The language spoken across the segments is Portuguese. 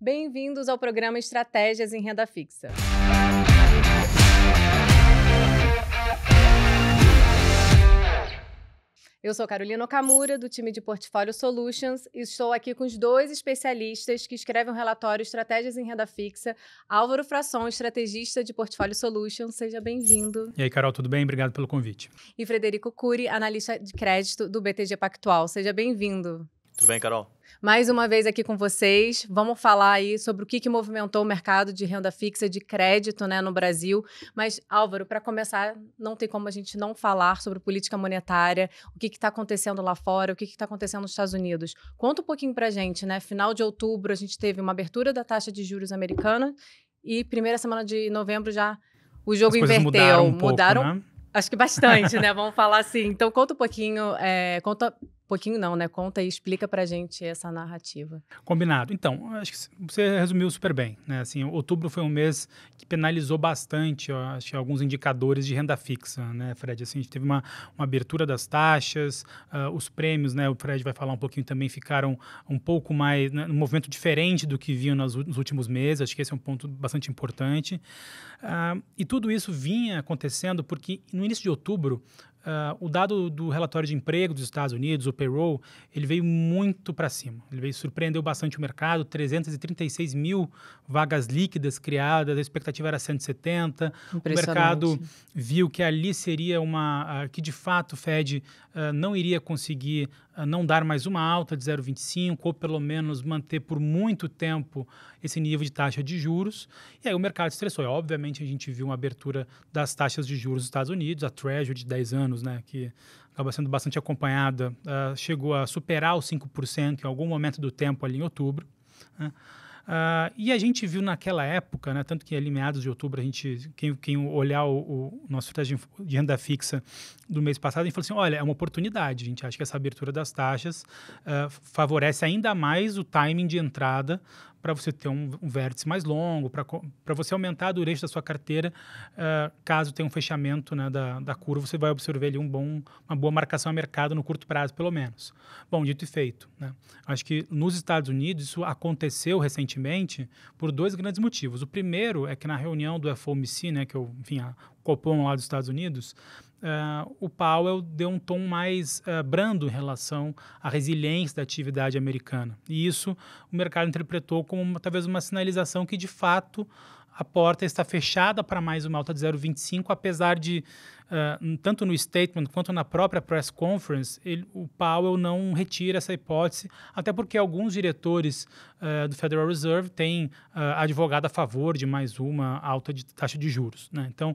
Bem-vindos ao programa Estratégias em Renda Fixa. Eu sou Carolina Okamura, do time de Portfólio Solutions, e estou aqui com os dois especialistas que escrevem o um relatório Estratégias em Renda Fixa. Álvaro Frasson, estrategista de Portfólio Solutions, seja bem-vindo. E aí, Carol, tudo bem? Obrigado pelo convite. E Frederico Cury, analista de crédito do BTG Pactual, seja bem-vindo. Tudo bem, Carol? Mais uma vez aqui com vocês. Vamos falar aí sobre o que, que movimentou o mercado de renda fixa de crédito né, no Brasil. Mas, Álvaro, para começar, não tem como a gente não falar sobre política monetária, o que está acontecendo lá fora, o que está acontecendo nos Estados Unidos. Conta um pouquinho para a gente, né? Final de outubro, a gente teve uma abertura da taxa de juros americana e primeira semana de novembro já o jogo inverteu. Mudaram, um mudaram pouco, né? Acho que bastante, né? Vamos falar assim. Então, conta um pouquinho, é, conta pouquinho não, né? Conta e explica a gente essa narrativa. Combinado. Então, acho que você resumiu super bem, né? Assim, outubro foi um mês que penalizou bastante, ó, acho que alguns indicadores de renda fixa, né, Fred? Assim, a gente teve uma, uma abertura das taxas, uh, os prêmios, né? O Fred vai falar um pouquinho também, ficaram um pouco mais, né, um movimento diferente do que vinham nos, últimos meses, acho que esse é um ponto bastante importante. Uh, e tudo isso vinha acontecendo porque no início de outubro, Uh, o dado do relatório de emprego dos Estados Unidos, o payroll, ele veio muito para cima. Ele veio, surpreendeu bastante o mercado, 336 mil vagas líquidas criadas, a expectativa era 170. O mercado viu que ali seria uma... Uh, que de fato o Fed uh, não iria conseguir não dar mais uma alta de 0,25 ou pelo menos manter por muito tempo esse nível de taxa de juros. E aí o mercado estressou. E, obviamente a gente viu uma abertura das taxas de juros dos Estados Unidos, a Treasury de 10 anos, né, que acaba sendo bastante acompanhada, uh, chegou a superar os 5% em algum momento do tempo ali em outubro. Né? Uh, e a gente viu naquela época, né, tanto que ali meados de outubro, a gente, quem, quem olhar o, o nosso estratégia de renda fixa do mês passado, a gente falou assim, olha, é uma oportunidade, a gente acha que essa abertura das taxas uh, favorece ainda mais o timing de entrada para você ter um, um, vértice mais longo, para você aumentar a dureza da sua carteira, uh, caso tenha um fechamento né, da, da curva, você vai observar ali um bom, uma boa marcação a mercado no curto prazo, pelo menos. Bom, dito e feito. Né? Acho que nos Estados Unidos isso aconteceu recentemente por dois grandes motivos. O primeiro é que na reunião do FOMC, né, que eu, enfim, a, Copom lá dos Estados Unidos, uh, o Powell deu um tom mais uh, brando em relação à resiliência da atividade americana. E isso o mercado interpretou como uma, talvez uma sinalização que, de fato, a porta está fechada para mais uma alta de 0,25, apesar de, uh, tanto no statement quanto na própria press conference, ele, o Powell não retira essa hipótese, até porque alguns diretores uh, do Federal Reserve têm uh, advogado a favor de mais uma alta de taxa de juros. Né? Então,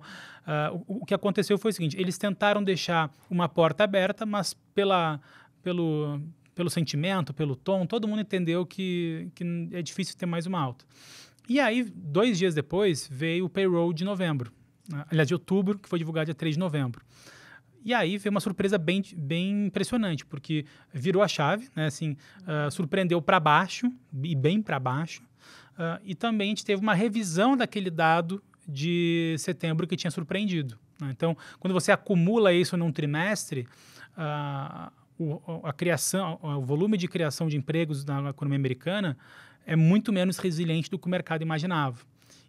o, o que aconteceu foi o seguinte: eles tentaram deixar uma porta aberta, mas pela. Pelo, pelo sentimento, pelo tom, todo mundo entendeu que, que é difícil ter mais uma alta. E aí, dois dias depois, veio o payroll de novembro. Né? Aliás, de outubro, que foi divulgado dia 3 de novembro. E aí veio uma surpresa bem, bem impressionante, porque virou a chave, né? assim, uh, surpreendeu para baixo, e bem para baixo. Uh, e também a gente teve uma revisão daquele dado de setembro que tinha surpreendido. Né? Então, quando você acumula isso num trimestre, uh, o, a criação, o volume de criação de empregos na economia americana é muito menos resiliente do que o mercado imaginava.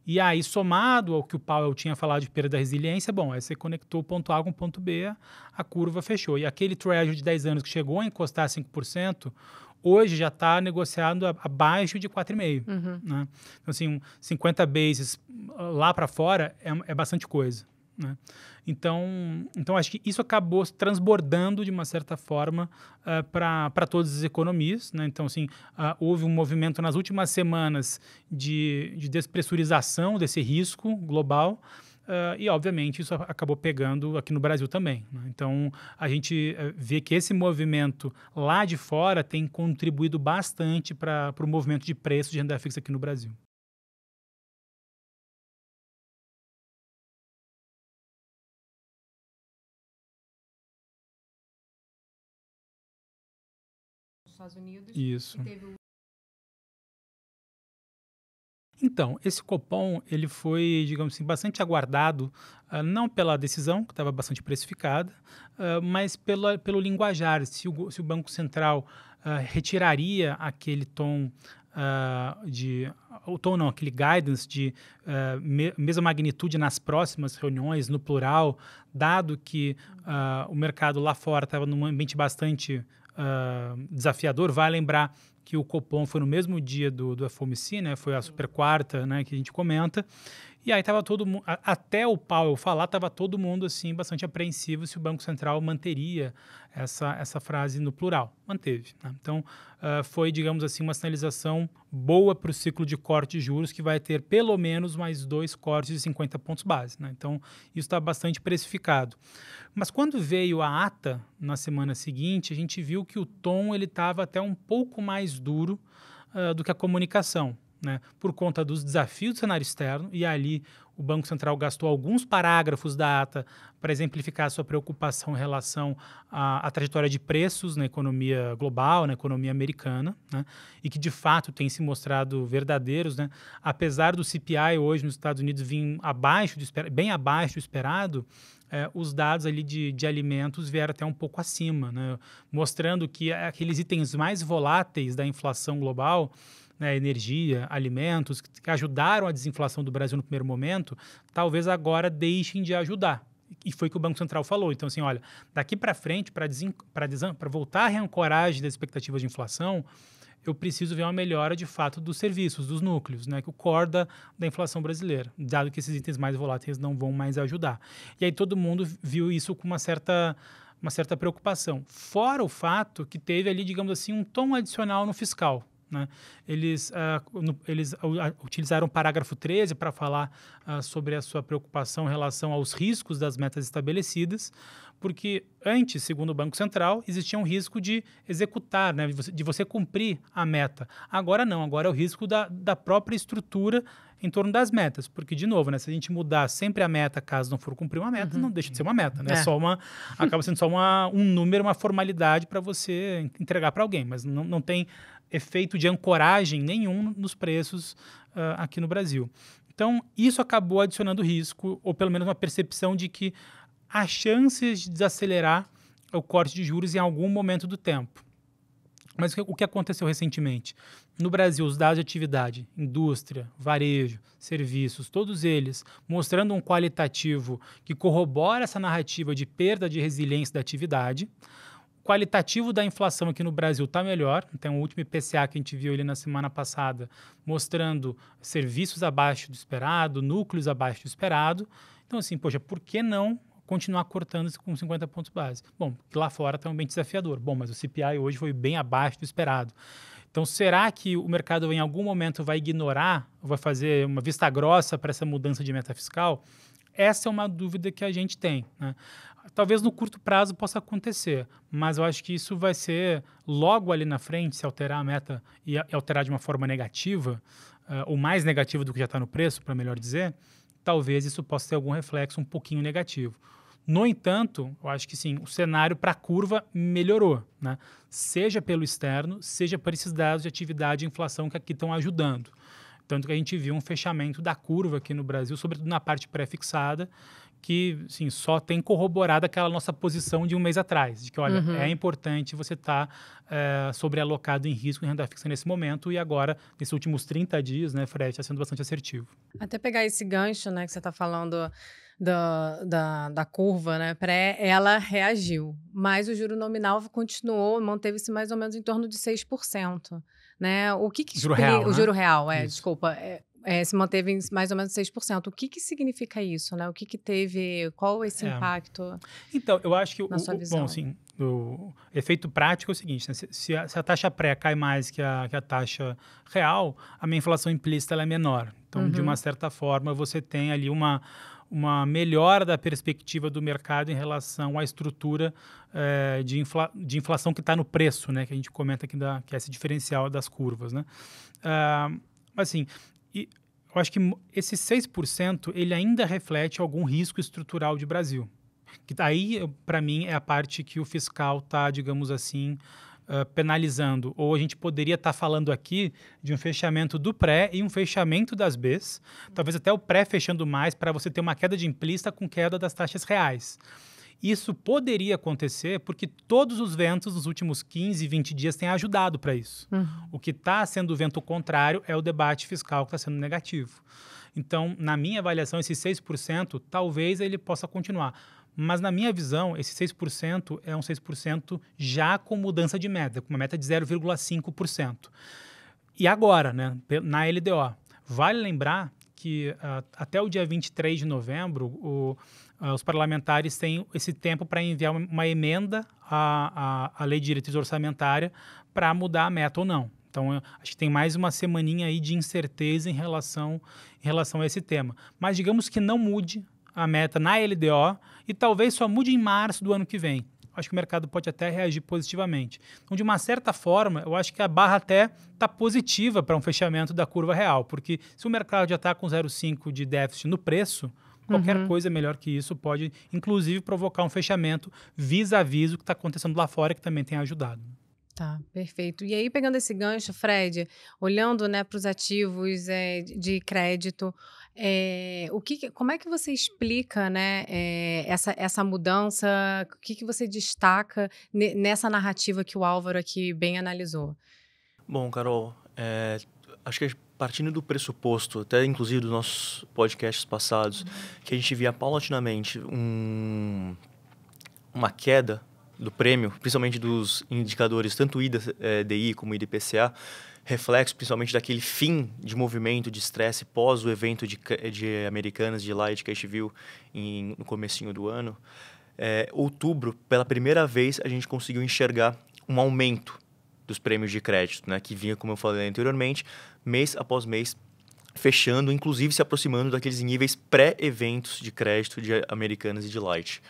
E aí, somado ao que o Powell tinha falado de perda da resiliência, bom, aí você conectou o ponto A com o ponto B, a curva fechou. E aquele treasury de 10 anos que chegou a encostar 5%, hoje já está negociado abaixo de 4,5%. Né? Uhum. Né? Então, assim, 50 bases ah, lá para fora é, é bastante coisa. Né? Então, então, acho que isso acabou transbordando de uma certa forma uh, eh, para todas as economias. Né? Então, assim, uh, houve um movimento nas últimas semanas de, de despressurização desse risco global. Uh, e, obviamente, isso acabou pegando aqui no Brasil também. Né? Então, a gente eh, vê que esse movimento lá de fora tem contribuído bastante para o movimento de preço de renda fixa aqui no Brasil. Estados Unidos. Isso. O... Então, esse Copom, ele foi, digamos assim, bastante aguardado, uh, não pela decisão, que estava bastante precificada, uh, mas pela, pelo linguajar, se o, se o Banco Central uh, retiraria aquele tom Uh, de o tom não, aquele guidance de uh, me, mesma magnitude nas próximas reuniões, no plural, dado que uh, o mercado lá fora estava num ambiente bastante uh, desafiador. Vai lembrar que o Copom foi no mesmo dia do, do FOMC, né? Foi a super quarta, né? Que a gente comenta. E aí tava todo mundo, até o Powell falar, tava todo mundo assim bastante apreensivo se o Banco Central manteria essa, essa frase no plural. Manteve. Né? Então uh, foi, digamos assim, uma sinalização boa para o ciclo de corte de juros que vai ter pelo menos mais dois cortes de 50 pontos base. Né? Então isso está bastante precificado. Mas quando veio a ata na semana seguinte, a gente viu que o tom ele estava até um pouco mais duro uh, do que a comunicação né, por conta dos desafios do cenário externo, e ali o Banco Central gastou alguns parágrafos da ata para exemplificar sua preocupação em relação à, à, trajetória de preços na economia global, na economia americana, né, e que de fato tem se mostrado verdadeiros. Né. Apesar do CPI hoje nos Estados Unidos vir abaixo do, bem abaixo do esperado, é, os dados ali de, de, alimentos vieram até um pouco acima, né? mostrando que aqueles itens mais voláteis da inflação global né, energia, alimentos, que ajudaram a desinflação do Brasil no primeiro momento, talvez agora deixem de ajudar. E foi o que o Banco Central falou. Então, assim, olha, daqui para frente, para voltar a reancoragem das expectativas de inflação, eu preciso ver uma melhora de fato dos serviços, dos núcleos, né, que o corda da inflação brasileira, dado que esses itens mais voláteis não vão mais ajudar. E aí todo mundo viu isso com uma certa uma certa preocupação. Fora o fato que teve ali, digamos assim, um tom adicional no fiscal. Né? Eles, uh, no, eles utilizaram o parágrafo 13 para falar uh, sobre a sua preocupação em relação aos riscos das metas estabelecidas, porque antes, segundo o Banco Central, existia um risco de executar, né? de, você, de, você, cumprir a meta. Agora não, agora é o risco da, da própria estrutura em torno das metas, porque de novo, né, se a gente mudar sempre a meta, caso não for cumprir uma meta, uhum. não deixa de ser uma meta, né? É. Só uma acaba sendo só uma, um número, uma formalidade para você entregar para alguém, mas não, não tem efeito de ancoragem nenhum nos preços uh, aqui no Brasil. Então, isso acabou adicionando risco, ou pelo menos uma percepção de que há chances de desacelerar o corte de juros em algum momento do tempo. Mas o que aconteceu recentemente? No Brasil, os dados de atividade, indústria, varejo, serviços, todos eles mostrando um qualitativo que corrobora essa narrativa de perda de resiliência da atividade qualitativo da inflação aqui no Brasil está melhor. Tem o último IPCA que a gente viu ali na semana passada, mostrando serviços abaixo do esperado, núcleos abaixo do esperado. Então, assim, poxa, por que não continuar cortando com 50 pontos base? Bom, lá fora está um bem desafiador. Bom, mas o CPI hoje foi bem abaixo do esperado. Então, será que o mercado em algum momento vai ignorar, vai fazer uma vista grossa para essa mudança de meta fiscal? Essa é uma dúvida que a gente tem. Né? Talvez no curto prazo possa acontecer, mas eu acho que isso vai ser logo ali na frente, se alterar a meta e alterar de uma forma negativa, uh, ou mais negativa do que já está no preço, para melhor dizer, talvez isso possa ter algum reflexo um pouquinho negativo. No entanto, eu acho que sim, o cenário para a curva melhorou, né? seja pelo externo, seja por esses dados de atividade e inflação que aqui estão ajudando. Tanto que a gente viu um fechamento da curva aqui no Brasil, sobretudo na parte pré-fixada, que sim, só tem corroborado aquela nossa posição de um mês atrás, de que, olha, uhum. é importante você estar tá, é, sobrealocado em risco em renda fixa nesse momento e agora, nesses últimos 30 dias, né, Fred, está sendo bastante assertivo. Até pegar esse gancho, né, que você está falando da, da, da curva né, pré, ela reagiu. Mas o juro nominal continuou, manteve-se mais ou menos em torno de 6%. Né? O que, que juro real, né? O juro real, é, Isso. desculpa. É, é, se manteve em mais ou menos 6%. O que, que significa isso, né? O que, que teve, qual esse é. impacto? Então, eu acho que o, bom, sim, o efeito prático é o seguinte: né? se, se, a, se, a, taxa pré cai mais que a, que a taxa real, a minha inflação implícita é menor. Então, uhum. de uma uhum. certa forma, você tem ali uma uma melhora da perspectiva do mercado em relação à estrutura é, de, infla, de inflação que está no preço, né? Que a gente comenta aqui, da, que é esse diferencial das curvas, né? Ah, assim, e eu acho que esse 6% ele ainda reflete algum risco estrutural de Brasil. Que aí, para mim, é a parte que o fiscal está, digamos assim, ah, penalizando, ou a gente poderia estar tá falando aqui de um fechamento do pré e um fechamento das Bs, talvez até o pré fechando mais para você ter uma queda de implícita com queda das taxas reais. Isso poderia acontecer porque todos os ventos nos últimos 15, 20 dias têm ajudado para isso. Uhum. O que está sendo o vento contrário é o debate fiscal que está sendo negativo. Então, na minha avaliação, esse 6%, talvez ele possa continuar. Mas, na minha visão, esse 6% é um 6% já com mudança de meta, com uma meta de 0,5%. E agora, né, na LDO. Vale lembrar que uh, até o dia 23 de novembro, o, uh, os parlamentares têm esse tempo para enviar uma, emenda à, à, à Lei de Diretriz Orçamentária para mudar a meta ou não. Então, acho que tem mais uma semaninha aí de incerteza em relação, em relação a esse tema. Mas digamos que não mude a meta na LDO e talvez só mude em março do ano que vem. Acho que o mercado pode até reagir positivamente. Então, de uma certa forma, eu acho que a barra até está positiva para um fechamento da curva real, porque se o mercado já está com 0,5 de déficit no preço, Qualquer uhum. coisa melhor que isso pode, inclusive, provocar um fechamento vis-à-vis o que está acontecendo lá fora, que também tem ajudado. Tá, perfeito. E aí, pegando esse gancho, Fred, olhando né, para os ativos é, de crédito, é, o que, como é que você explica né, é, essa, essa mudança? O que, que você destaca nessa narrativa que o Álvaro aqui bem analisou? Bom, Carol, é, acho que partindo do pressuposto, até inclusive dos nossos podcasts passados, uhum. que a gente via paulatinamente um, uma queda do prêmio, principalmente dos indicadores, tanto IDI como IDPCA, reflexo principalmente daquele fim de movimento de estresse pós o evento de, de Americanas, de Light, que a gente em, no comecinho do ano, é, outubro, pela primeira vez, a gente conseguiu enxergar um aumento dos prêmios de crédito, né, que vinha, como eu falei anteriormente, mês após mês, fechando, inclusive se aproximando daqueles níveis pré-eventos de crédito de Americanas e de Light.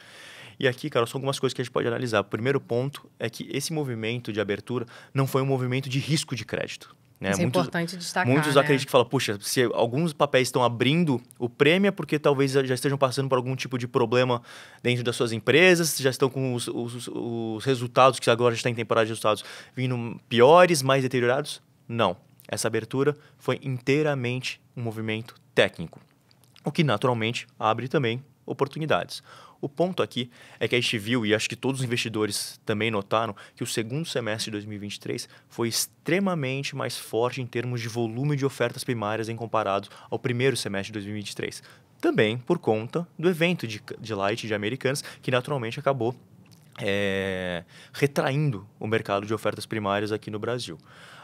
E aqui, cara, são algumas coisas que a gente pode analisar. O primeiro ponto é que esse movimento de abertura não foi um movimento de risco de crédito. Né? Isso é muitos, é importante destacar. Muitos né? acreditam que falam, puxa, se alguns papéis estão abrindo o prêmio é porque talvez já estejam passando por algum tipo de problema dentro das suas empresas, já estão com os, os, os resultados, que agora está em temporada de resultados, vindo piores, mais deteriorados. Não. Essa abertura foi inteiramente um movimento técnico, o que naturalmente abre também oportunidades. O ponto aqui é que a gente viu, e acho que todos os investidores também notaram, que o segundo semestre de 2023 foi extremamente mais forte em termos de volume de ofertas primárias em comparado ao primeiro semestre de 2023. Também por conta do evento de, de Light de Americanas, que naturalmente acabou é, retraindo o mercado de ofertas primárias aqui no Brasil.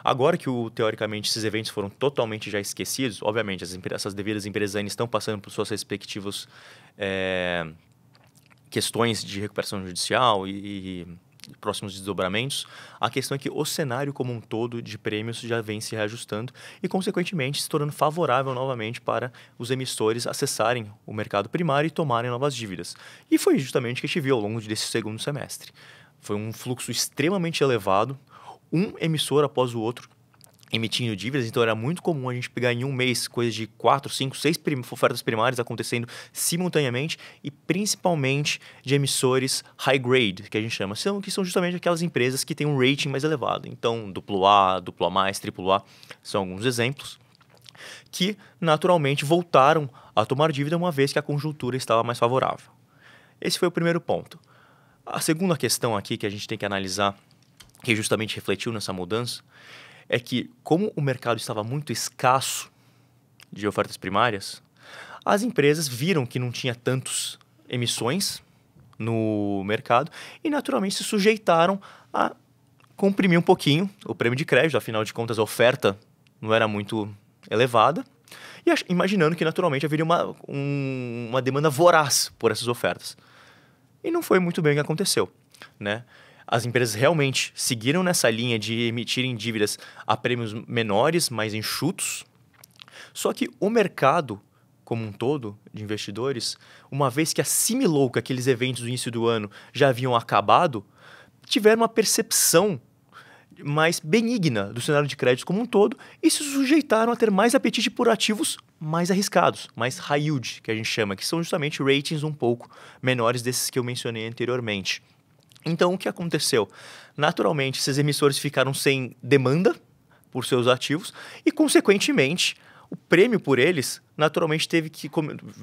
Agora que, o, teoricamente, esses eventos foram totalmente já esquecidos, obviamente, as, essas devidas empresas ainda estão passando por suas respectivas. É, eh, questões de recuperação judicial e, e próximos desdobramentos, a questão é que o cenário como um todo de prêmios já vem se reajustando e, consequentemente, se tornando favorável novamente para os emissores acessarem o mercado primário e tomarem novas dívidas. E foi justamente o que a gente viu ao longo desse segundo semestre. Foi um fluxo extremamente elevado, um emissor após o outro emitindo dívidas, então era muito comum a gente pegar em um mês coisas de quatro, cinco, seis prim ofertas primárias acontecendo simultaneamente e principalmente de emissores high grade, que a gente chama, são, que são justamente aquelas empresas que têm um rating mais elevado. Então, duplo A, duplo A+, triplo A, são alguns exemplos que naturalmente voltaram a tomar dívida uma vez que a conjuntura estava mais favorável. Esse foi o primeiro ponto. A segunda questão aqui que a gente tem que analisar, que justamente refletiu nessa mudança, é que, como o mercado estava muito escasso de ofertas primárias, as empresas viram que não tinha tantos emissões no mercado e naturalmente se sujeitaram a comprimir um pouquinho o prêmio de crédito, afinal de contas a oferta não era muito elevada, e imaginando que naturalmente haveria uma, um, uma demanda voraz por essas ofertas. E não foi muito bem o que aconteceu, né? as empresas realmente seguiram nessa linha de emitirem dívidas a prêmios menores, mais enxutos. Só que o mercado como um todo de investidores, uma vez que assimilou que aqueles eventos do início do ano já haviam acabado, tiveram uma percepção mais benigna do cenário de crédito como um todo e se sujeitaram a ter mais apetite por ativos mais arriscados, mais high yield, que a gente chama, que são justamente ratings um pouco menores desses que eu mencionei anteriormente. Então, o que aconteceu? Naturalmente, esses emissores ficaram sem demanda por seus ativos e, consequentemente, o prêmio por eles, naturalmente, teve que,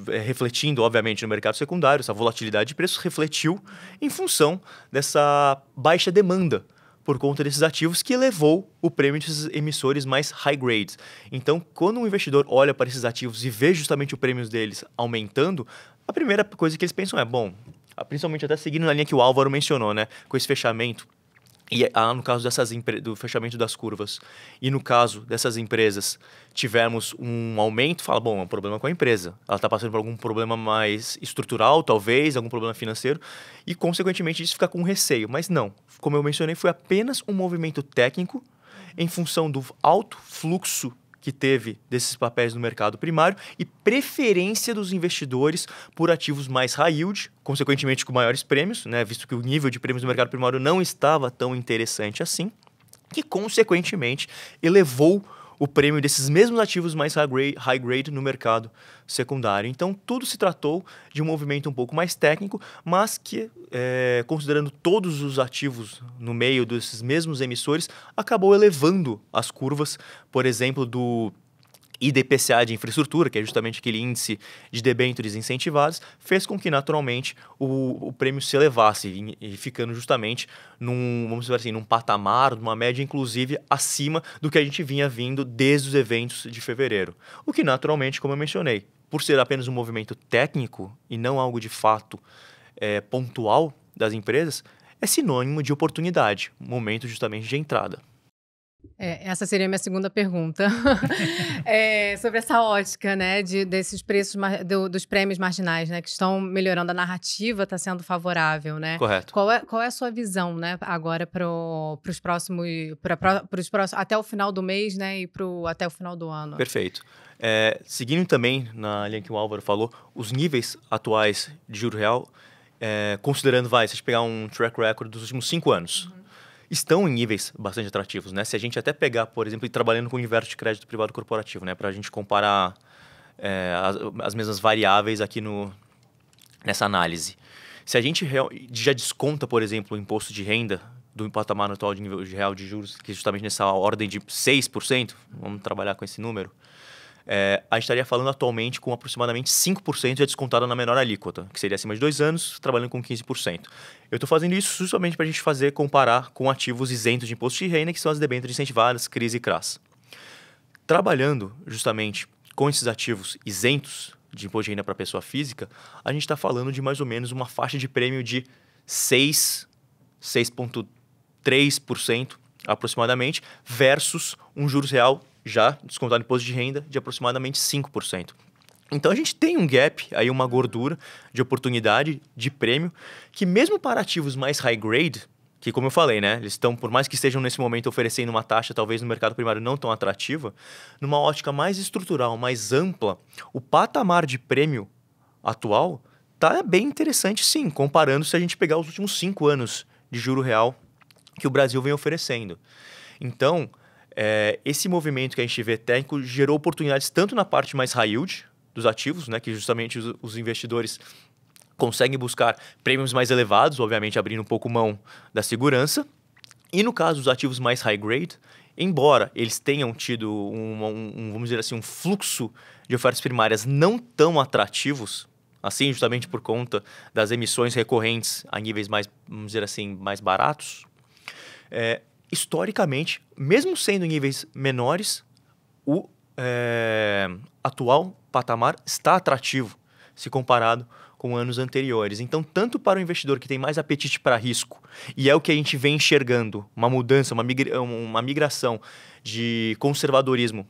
é, refletindo, obviamente, no mercado secundário, essa volatilidade de preços refletiu em função dessa baixa demanda por conta desses ativos que levou o prêmio desses emissores mais high grades. Então, quando um investidor olha para esses ativos e vê justamente o prêmio deles aumentando, a primeira coisa que eles pensam é: bom, principalmente até seguindo na linha que o Álvaro mencionou, né? Com esse fechamento. E ah, no caso dessas do fechamento das curvas e no caso dessas empresas tivermos um aumento, fala, bom, é um problema com a empresa. Ela está passando por algum problema mais estrutural, talvez, algum problema financeiro, e consequentemente isso fica com receio. Mas não, como eu mencionei, foi apenas um movimento técnico em função do alto fluxo que teve desses papéis no mercado primário e preferência dos investidores por ativos mais high yield, consequentemente com maiores prêmios, né, visto que o nível de prêmios do mercado primário não estava tão interessante assim, que consequentemente elevou o prêmio desses mesmos ativos mais high grade, high grade no mercado secundário. Então, tudo se tratou de um movimento um pouco mais técnico, mas que, é, considerando todos os ativos no meio desses mesmos emissores, acabou elevando as curvas, por exemplo, do IDPCA de infraestrutura, que é justamente aquele índice de debêntures incentivados, fez com que naturalmente o, o prêmio se elevasse, e, ficando justamente num, vamos dizer assim, num patamar, numa média inclusive acima do que a gente vinha vindo desde os eventos de fevereiro. O que naturalmente, como eu mencionei, por ser apenas um movimento técnico e não algo de fato é, pontual das empresas, é sinônimo de oportunidade, momento justamente de entrada. É, essa seria a minha segunda pergunta. é, sobre essa ótica, né, de, desses preços, do, dos prêmios marginais, né, que estão melhorando, a narrativa está sendo favorável, né? Correto. Qual é, qual é a sua visão, né, agora para os próximos, pra, pra, próximos, até o final do mês, né, e pro, até o final do ano? Perfeito. É, seguindo também na linha que o Álvaro falou, os níveis atuais de juro real, é, considerando, vai, se a gente pegar um track record dos últimos cinco anos... Uhum estão em níveis bastante atrativos, né? Se a gente até pegar, por exemplo, trabalhando com o universo de crédito privado corporativo, né? Para a gente comparar é, as, as, mesmas variáveis aqui no, nessa análise. Se a gente real, já desconta, por exemplo, o imposto de renda do patamar atual de nível de real de juros, que é justamente nessa ordem de 6%, vamos trabalhar com esse número, é, a gente estaria falando atualmente com aproximadamente 5% já é descontado na menor alíquota, que seria acima de dois anos, trabalhando com 15%. Eu estou fazendo isso justamente para a gente fazer comparar com ativos isentos de imposto de renda, que são as debêntures incentivadas, crise e CRAS. Trabalhando justamente com esses ativos isentos de imposto de renda para pessoa física, a gente está falando de mais ou menos uma faixa de prêmio de 6, 6,3% aproximadamente, versus um juros real já descontado imposto de renda de aproximadamente 5%. Então a gente tem um gap, aí uma gordura de oportunidade, de prêmio, que mesmo para ativos mais high grade, que como eu falei, né, eles estão, por mais que estejam nesse momento oferecendo uma taxa talvez no mercado primário não tão atrativa, numa ótica mais estrutural, mais ampla, o patamar de prêmio atual tá bem interessante sim, comparando se a gente pegar os últimos cinco anos de juro real que o Brasil vem oferecendo. Então, é, esse movimento que a gente vê técnico gerou oportunidades tanto na parte mais high yield dos ativos, né, que justamente os, os investidores conseguem buscar prêmios mais elevados, obviamente abrindo um pouco mão da segurança. E no caso dos ativos mais high grade, embora eles tenham tido um, um, vamos dizer assim, um fluxo de ofertas primárias não tão atrativos, assim, justamente por conta das emissões recorrentes a níveis mais, vamos dizer assim, mais baratos, é, historicamente, mesmo sendo em níveis menores, o é, atual patamar está atrativo se comparado com anos anteriores. Então, tanto para o investidor que tem mais apetite para risco, e é o que a gente vem enxergando, uma mudança, uma, migra uma migração de conservadorismo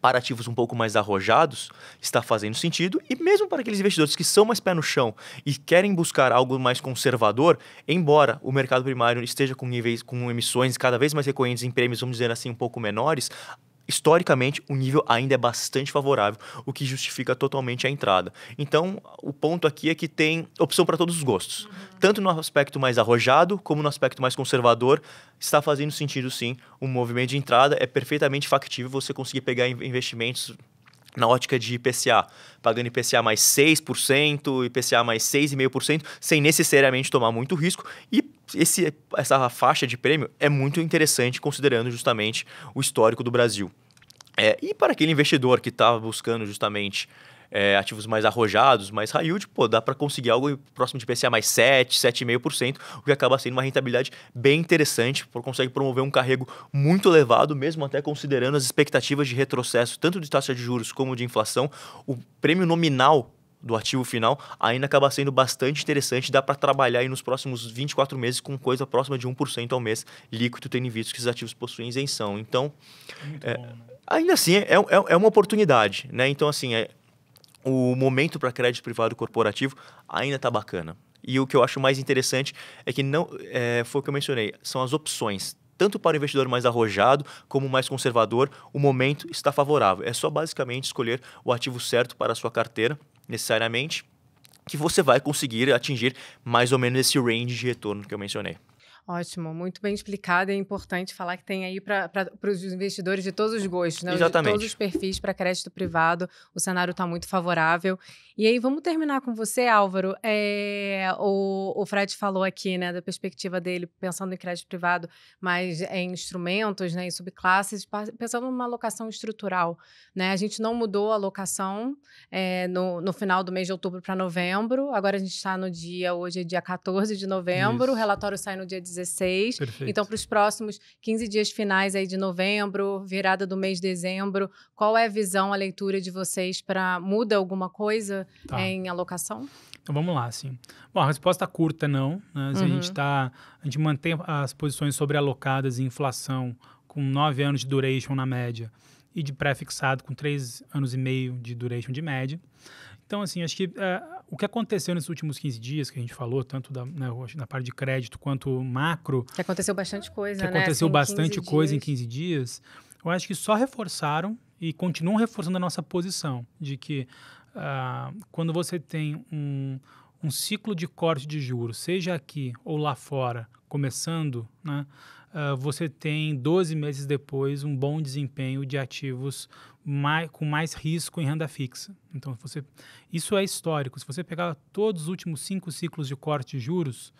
para ativos um pouco mais arrojados, está fazendo sentido, e mesmo para aqueles investidores que são mais pé no chão e querem buscar algo mais conservador, embora o mercado primário esteja com níveis com emissões cada vez mais recorrentes em prêmios, vamos dizer assim, um pouco menores, historicamente, o nível ainda é bastante favorável, o que justifica totalmente a entrada. Então, o ponto aqui é que tem opção para todos os gostos. Uhum. Tanto no aspecto mais arrojado, como no aspecto mais conservador, está fazendo sentido sim um movimento de entrada. É perfeitamente factível você conseguir pegar investimentos na ótica de IPCA, pagando IPCA mais 6%, IPCA mais 6,5%, sem necessariamente tomar muito risco e esse, essa faixa de prêmio é muito interessante considerando justamente o histórico do Brasil. É, e para aquele investidor que estava tá buscando justamente é, ativos mais arrojados, mais high yield, pô, dá para conseguir algo próximo de PCA mais 7, 7,5%, o que acaba sendo uma rentabilidade bem interessante, porque consegue promover um carrego muito elevado, mesmo até considerando as expectativas de retrocesso, tanto de taxa de juros como de inflação. O prêmio nominal do ativo final, ainda acaba sendo bastante interessante. Dá para trabalhar aí nos próximos 24 meses com coisa próxima de 1% ao mês líquido, tendo vista que esses ativos possuem isenção. Então, é, bom, né? ainda assim, é, é, é, uma oportunidade. Né? Então, assim, é, o momento para crédito privado corporativo ainda está bacana. E o que eu acho mais interessante é que não é, foi o que eu mencionei, são as opções. Tanto para o investidor mais arrojado como mais conservador, o momento está favorável. É só basicamente escolher o ativo certo para a sua carteira necessariamente, que você vai conseguir atingir mais ou menos esse range de retorno que eu mencionei. Ótimo, muito bem explicado. É importante falar que tem aí para os investidores de todos os gostos, né? Exatamente. De todos os perfis para crédito privado. O cenário está muito favorável. E aí, vamos terminar com você, Álvaro. É, o, o Fred falou aqui, né, da perspectiva dele, pensando em crédito privado, mas em instrumentos, né, em subclasses, pensando numa alocação estrutural. Né? A gente não mudou a alocação é, no, no final do mês de outubro para novembro. Agora a gente está no dia, hoje é dia 14 de novembro, Isso. o relatório sai no dia 17. Então, Perfeito. Então, para os próximos 15 dias finais aí de novembro, virada do mês de dezembro, qual é a visão, a leitura de vocês para muda alguma coisa tá. em alocação? Então vamos lá, sim. Bom, a resposta curta não. Né? Uhum. A gente uhum. tá, a gente mantém as posições sobrealocadas em inflação com 9 anos de duration na média e de pré-fixado com 3 anos e meio de duration de média. Então, assim, acho que é, o que aconteceu nesses últimos 15 dias, que a gente falou, tanto da, né, na parte de crédito quanto macro. Que aconteceu bastante coisa, que né? Aconteceu assim, bastante coisa dias. em 15 dias. Eu acho que só reforçaram e continuam reforçando a nossa posição de que uh, quando você tem um, um ciclo de corte de juros, seja aqui ou lá fora, começando, né, uh, você tem 12 meses depois um bom desempenho de ativos mais, com mais risco em renda fixa. Então, você, isso é histórico. Se você pegar todos os últimos cinco ciclos de corte de juros,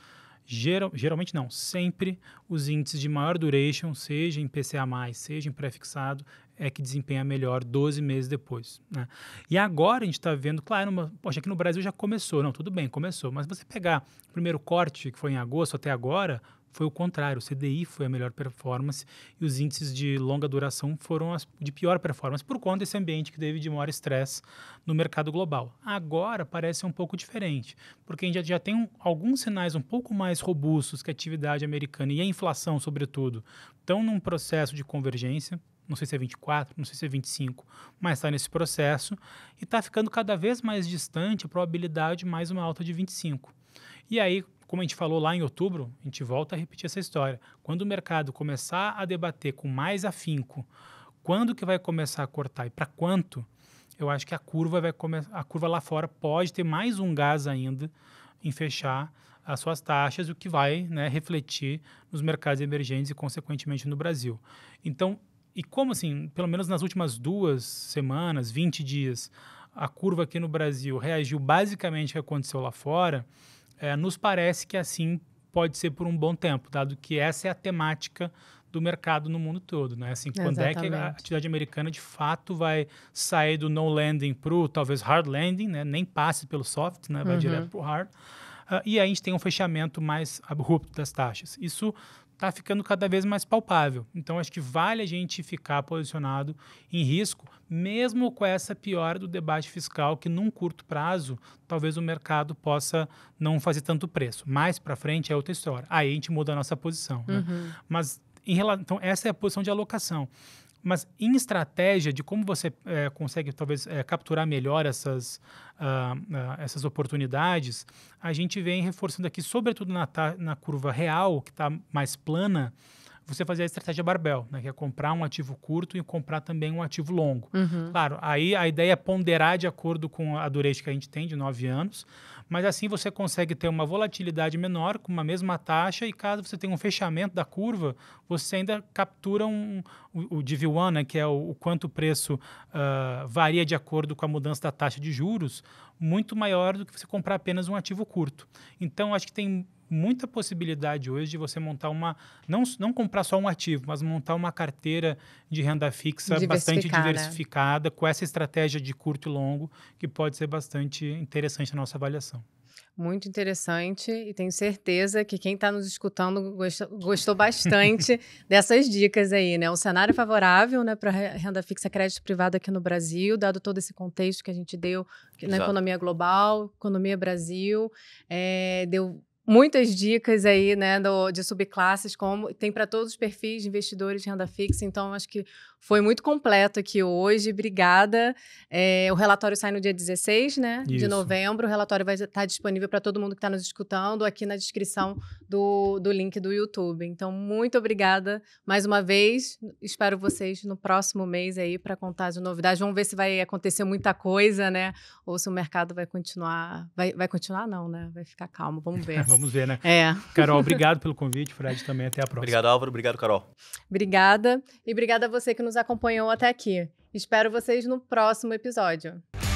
geral, geralmente não, sempre os índices de maior duration, seja em PCA+, seja em pré-fixado, é que desempenha melhor 12 meses depois. Né? E agora a gente está vendo, claro, uma, poxa, aqui no Brasil já começou. Não, tudo bem, começou. Mas você pegar o primeiro corte, que foi em agosto até agora, foi o contrário, o CDI foi a melhor performance e os índices de longa duração foram as de pior performance por conta desse ambiente que teve de maior estresse no mercado global. Agora parece um pouco diferente, porque a gente já, já tem um, alguns sinais um pouco mais robustos que a atividade americana e a inflação, sobretudo, estão num processo de convergência, não sei se é 24, não sei se é 25, mas está nesse processo e está ficando cada vez mais distante a probabilidade de mais uma alta de 25. E aí como a gente falou lá em outubro, a gente volta a repetir essa história. Quando o mercado começar a debater com mais afinco quando que vai começar a cortar e para quanto, eu acho que a curva vai começar, a curva lá fora pode ter mais um gás ainda em fechar as suas taxas, o que vai né, refletir nos mercados emergentes e, consequentemente, no Brasil. Então, e como assim, pelo menos nas últimas duas semanas, 20 dias, a curva aqui no Brasil reagiu basicamente ao que aconteceu lá fora, é, nos parece que assim pode ser por um bom tempo, dado que essa é a temática do mercado no mundo todo, né? Assim, quando Exatamente. é que a atividade americana de fato vai sair do no landing para o talvez hard landing, né? Nem passe pelo soft, né? Vai uhum. direto para o hard. Uh, e aí a gente tem um fechamento mais abrupto das taxas. Isso está ficando cada vez mais palpável. Então, acho que vale a gente ficar posicionado em risco, mesmo com essa piora do debate fiscal, que num curto prazo, talvez o mercado possa não fazer tanto preço. Mais para frente é outra história. Aí a gente muda a nossa posição. Né? Uhum. Né? Mas, em relação, então, essa é a posição de alocação. Mas em estratégia de como você é, consegue talvez é, capturar melhor essas, uh, uh, essas oportunidades, a gente vem reforçando aqui, sobretudo na, na curva real, que está mais plana, você fazer a estratégia barbel, né? Que é comprar um ativo curto e comprar também um ativo longo. Uhum. Claro, aí a ideia é ponderar de acordo com a dureza que a gente tem, de nove anos, mas assim você consegue ter uma volatilidade menor com uma mesma taxa e caso você tenha um fechamento da curva, você ainda captura um, o, o DV1, né, que é o, o quanto o preço uh, varia de acordo com a mudança da taxa de juros, muito maior do que você comprar apenas um ativo curto. Então, acho que tem muita possibilidade hoje de você montar uma. Não, não comprar só um ativo, mas montar uma carteira de renda fixa bastante né? diversificada, com essa estratégia de curto e longo, que pode ser bastante interessante na nossa avaliação. Muito interessante e tenho certeza que quem está nos escutando gostou, gostou bastante dessas dicas aí, né? Um cenário favorável né, para renda fixa crédito privado aqui no Brasil, dado todo esse contexto que a gente deu Exato. na economia global, economia Brasil, é, deu muitas dicas aí, né, do, de subclasses, como tem para todos os perfis de investidores de renda fixa. Então, acho que foi muito completo aqui hoje. Obrigada. É, o relatório sai no dia 16, né, de novembro. O relatório vai estar disponível para todo mundo que está nos escutando aqui na descrição do, do link do YouTube. Então, muito obrigada mais uma vez. Espero vocês no próximo mês aí para contar de novidades. Vamos ver se vai acontecer muita coisa, né, ou se o mercado vai continuar. Vai, vai continuar, não, né? Vai ficar calmo. Vamos ver. Vamos ver, né? É. Carol, obrigado pelo convite, Fred também. Até a próxima. Obrigado, Álvaro. Obrigado, Carol. Obrigada. E obrigada a você que nos acompanhou até aqui. Espero vocês no próximo episódio.